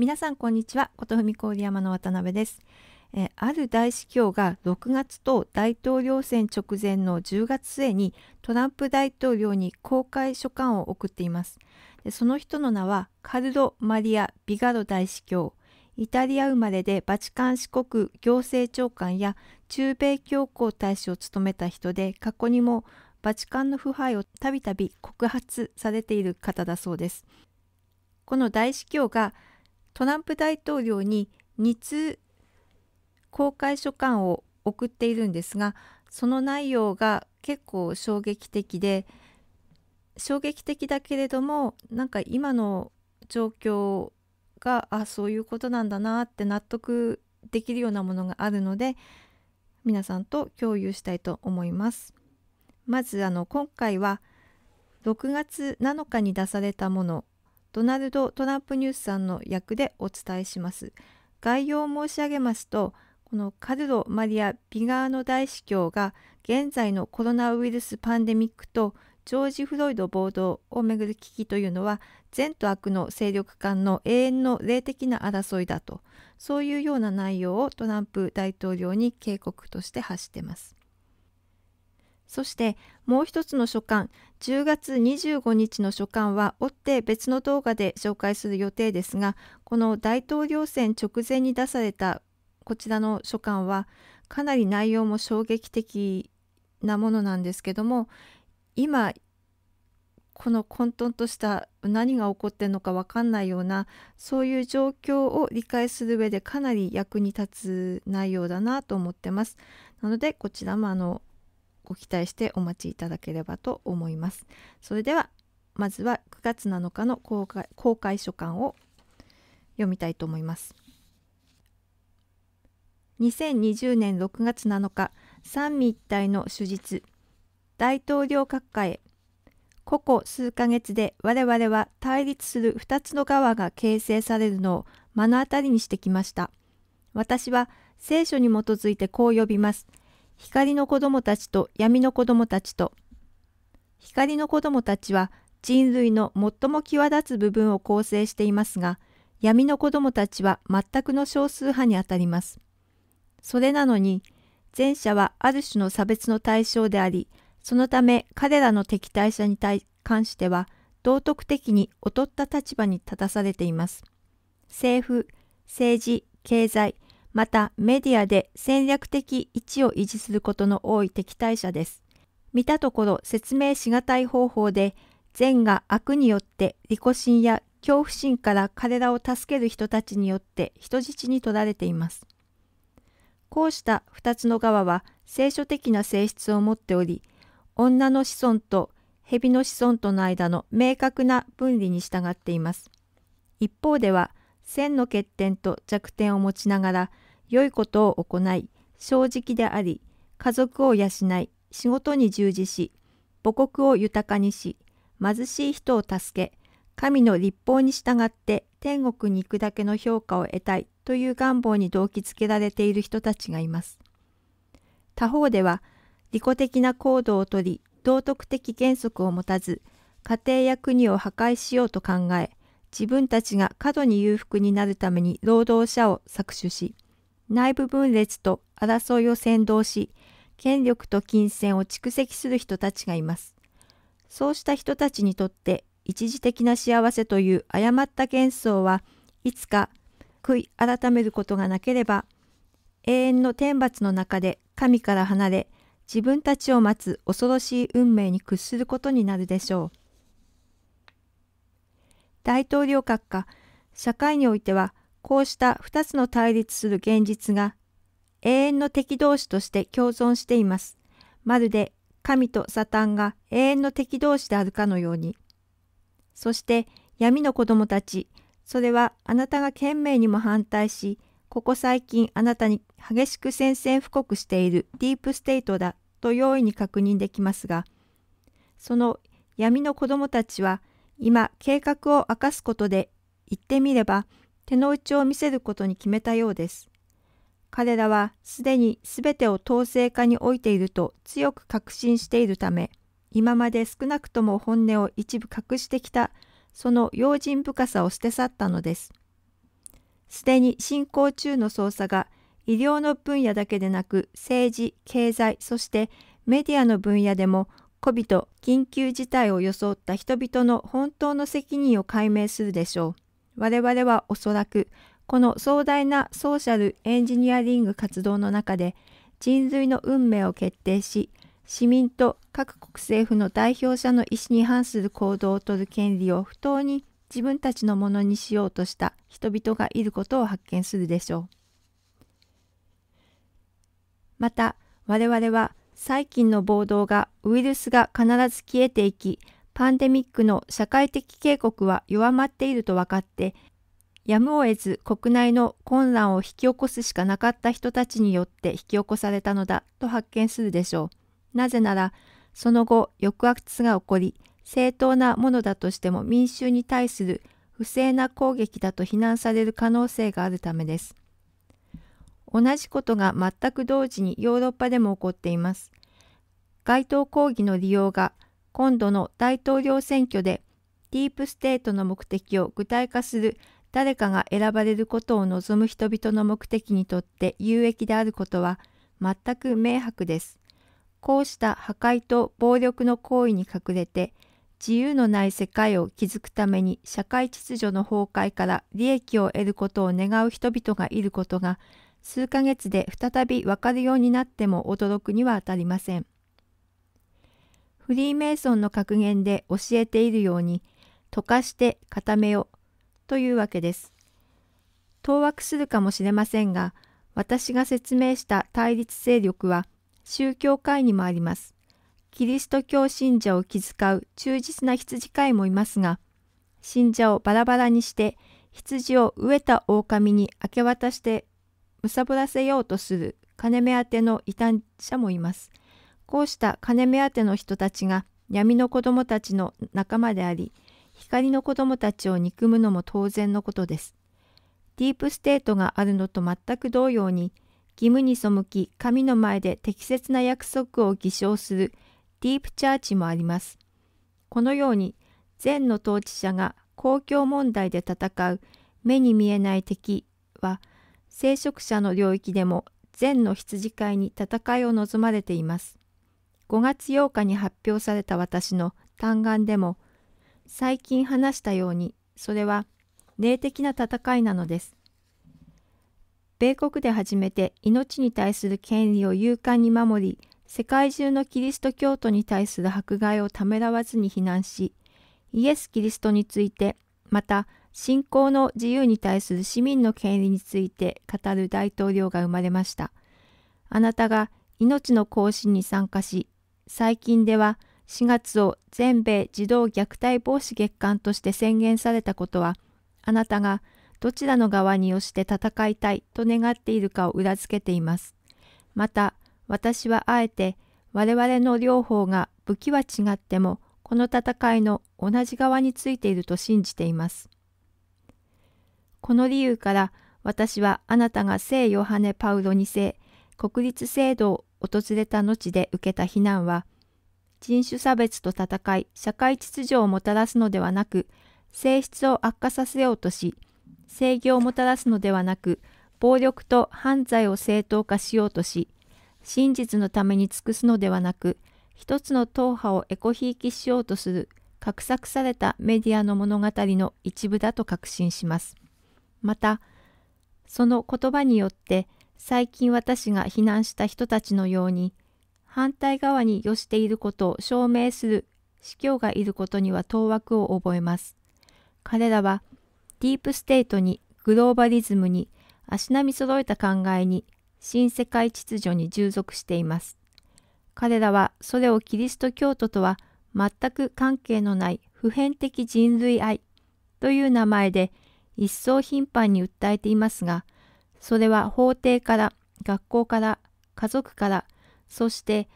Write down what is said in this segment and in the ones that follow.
皆さんこんにちは琴文郡山の渡辺です、えある大司教が6月と大統領選直前の10月末にトランプ大統領に公開書簡を送っていますでその人の名はカルロ・マリア・ビガロ大司教イタリア生まれでバチカン四国行政長官や中米教皇大使を務めた人で過去にもバチカンの腐敗をたびたび告発されている方だそうですこの大司教がトランプ大統領に2通公開書簡を送っているんですがその内容が結構衝撃的で衝撃的だけれどもなんか今の状況があそういうことなんだなって納得できるようなものがあるので皆さんと共有したいと思います。まずあの今回は6月7日に出されたものドナルド・トランプニュースさんの役でお伝えします。概要を申し上げますと、このカルロ・マリア・ビガーノ大司教が現在のコロナウイルスパンデミックとジョージ・フロイド暴動をめぐる危機というのは善と悪の勢力間の永遠の霊的な争いだとそういうような内容をトランプ大統領に警告として発してます。そしてもう一つの書簡10月25日の書簡は追って別の動画で紹介する予定ですがこの大統領選直前に出されたこちらの書簡はかなり内容も衝撃的なものなんですけども今この混沌とした何が起こってるのか分かんないようなそういう状況を理解する上でかなり役に立つ内容だなと思ってます。なのでこちらもあのご期待してお待ちいただければと思います。それではまずは9月7日の公開公開書簡を読みたいと思います。2020年6月7日三位一体の主日大統領閣下へここ数ヶ月で我々は対立する2つの側が形成されるのを目の当たりにしてきました。私は聖書に基づいてこう呼びます。光の子供たちと闇の子供たちと光の子供たちは人類の最も際立つ部分を構成していますが闇の子供たちは全くの少数派にあたります。それなのに前者はある種の差別の対象でありそのため彼らの敵対者に関しては道徳的に劣った立場に立たされています。政府、政治、経済、またメディアで戦略的位置を維持することの多い敵対者です。見たところ説明しがたい方法で、善が悪によって利己心や恐怖心から彼らを助ける人たちによって人質に取られています。こうした2つの側は聖書的な性質を持っており、女の子孫と蛇の子孫との間の明確な分離に従っています。一方では、線の欠点と弱点を持ちながら良いことを行い正直であり家族を養い仕事に従事し母国を豊かにし貧しい人を助け神の立法に従って天国に行くだけの評価を得たいという願望に動機づけられている人たちがいます。他方では利己的な行動をとり道徳的原則を持たず家庭や国を破壊しようと考え自分たちが過度に裕福になるために労働者を搾取し、内部分裂と争いを先導し、権力と金銭を蓄積する人たちがいます。そうした人たちにとって一時的な幸せという誤った幻想はいつか悔い改めることがなければ永遠の天罰の中で神から離れ自分たちを待つ恐ろしい運命に屈することになるでしょう。大統領閣下、社会においては、こうした2つの対立する現実が永遠の敵同士として共存しています。まるで神とサタンが永遠の敵同士であるかのように。そして闇の子供たち、それはあなたが懸命にも反対し、ここ最近あなたに激しく宣戦布告しているディープステートだと容易に確認できますが、その闇の子供たちは今計画を明かすことで言ってみれば手の内を見せることに決めたようです。彼らはすでに全てを統制下に置いていると強く確信しているため今まで少なくとも本音を一部隠してきたその用心深さを捨て去ったのです。すでに進行中の捜査が医療の分野だけでなく政治経済そしてメディアの分野でもびと緊急事態を装った人々の本当の責任を解明するでしょう。我々はおそらく、この壮大なソーシャルエンジニアリング活動の中で、人類の運命を決定し、市民と各国政府の代表者の意思に反する行動をとる権利を不当に自分たちのものにしようとした人々がいることを発見するでしょう。また我々は細菌の暴動がウイルスが必ず消えていき、パンデミックの社会的警告は弱まっていると分かって、やむを得ず国内の混乱を引き起こすしかなかった人たちによって引き起こされたのだと発見するでしょう。なぜなら、その後抑圧が起こり、正当なものだとしても民衆に対する不正な攻撃だと非難される可能性があるためです。同じことが全く同時にヨーロッパでも起こっています。街頭抗議の利用が今度の大統領選挙でディープステートの目的を具体化する誰かが選ばれることを望む人々の目的にとって有益であることは全く明白です。こうした破壊と暴力の行為に隠れて自由のない世界を築くために社会秩序の崩壊から利益を得ることを願う人々がいることが数ヶ月で再びわかるようになっても驚くには当たりません。フリーメイソンの格言で教えているように、溶かして固めよというわけです。当惑するかもしれませんが、私が説明した対立勢力は宗教界にもあります。キリスト教信者を気遣う忠実な羊飼いもいますが、信者をバラバラにして羊を飢えた狼に明け渡して貪らせようとする金目当ての異端者もいます。こうした金目当ての人たちが闇の子供たちの仲間であり、光の子供たちを憎むのも当然のことです。ディープステートがあるのと全く同様に、義務に背き神の前で適切な約束を偽証するディープチャーチもあります。このように、善の統治者が公共問題で戦う目に見えない敵は、聖職者の領域でも善の羊飼いに戦いを望まれています。5月8日に発表された私の嘆願でも、最近話したように、それは霊的な戦いなのです。米国で初めて命に対する権利を勇敢に守り、世界中のキリスト教徒に対する迫害をためらわずに非難し、イエス・キリストについて、また信仰の自由に対する市民の権利について語る大統領が生まれました。あなたが命の行進に参加し、最近では4月を全米児童虐待防止月間として宣言されたことは、あなたがどちらの側に寄して戦いたいと願っているかを裏付けています。また、私はあえて我々の両方が武器は違ってもこの戦いの同じ側についていると信じています。この理由から私はあなたが聖ヨハネ・パウロ2世国立制度を訪れた後で受けた非難は人種差別と戦い社会秩序をもたらすのではなく性質を悪化させようとし制御をもたらすのではなく暴力と犯罪を正当化しようとし真実のために尽くすのではなく一つの党派をエコひいきしようとする画策されたメディアの物語の一部だと確信します。またその言葉によって最近私が避難した人たちのように反対側に寄していることを証明する司教がいることには当惑を覚えます。彼らはディープステートにグローバリズムに足並み揃えた考えに新世界秩序に従属しています。彼らはそれをキリスト教徒とは全く関係のない普遍的人類愛という名前で一層頻繁に訴えていますが、それは法廷から、学校から、家族から、そして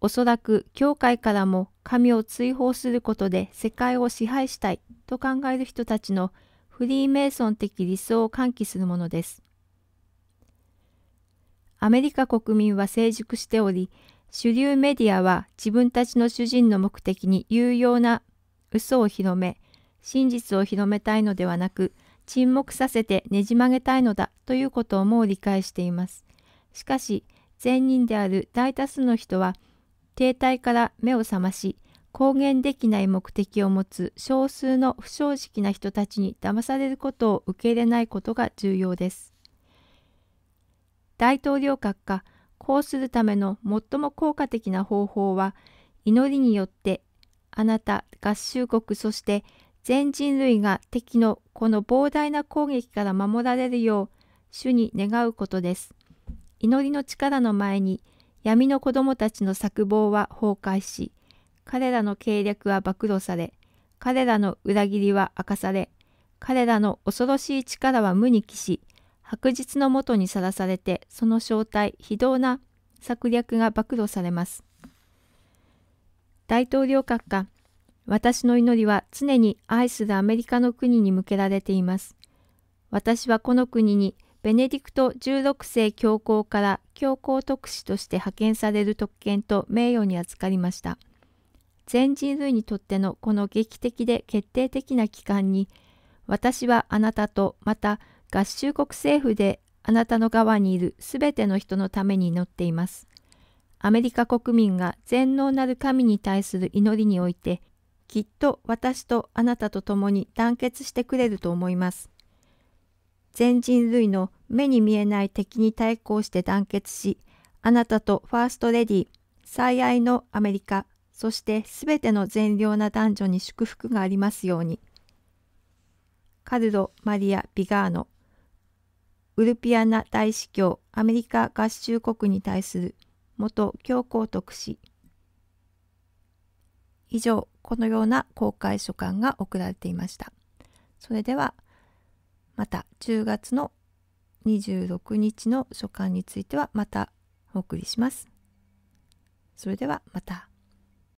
おそらく教会からも神を追放することで世界を支配したいと考える人たちのフリーメイソン的理想を喚起するものです。アメリカ国民は成熟しており、主流メディアは自分たちの主人の目的に有用な嘘を広め、真実を広めたいのではなく、沈黙させてねじ曲げたいのだということをもう理解しています。しかし、善人である大多数の人は、停滞から目を覚まし、公言できない目的を持つ少数の不正直な人たちに騙されることを受け入れないことが重要です。大統領閣下、こうするための最も効果的な方法は、祈りによって、あなた合衆国そして全人類が敵のこの膨大な攻撃から守られるよう主に願うことです。祈りの力の前に闇の子供たちの策謀は崩壊し、彼らの計略は暴露され、彼らの裏切りは明かされ、彼らの恐ろしい力は無に帰し、白日のもとにさらされて、その正体、非道な策略が暴露されます。大統領閣下、私の祈りは常に愛するアメリカの国に向けられています。私はこの国にベネディクト16世教皇から教皇特使として派遣される特権と名誉に預かりました。全人類にとってのこの劇的で決定的な期間に、私はあなたとまた合衆国政府であなたの側にいるすべての人のために祈っています。アメリカ国民が全能なる神に対する祈りにおいてきっと私とあなたと共に団結してくれると思います。全人類の目に見えない敵に対抗して団結し、あなたとファーストレディ、最愛のアメリカ、そしてすべての善良な男女に祝福がありますように。カルロ・マリア・ビガーノ、ウルピアナ大司教、アメリカ合衆国に対する元教皇特使。以上このような公開書簡が送られていましたそれではまた10月の26日の書簡についてはまたお送りしますそれではまた。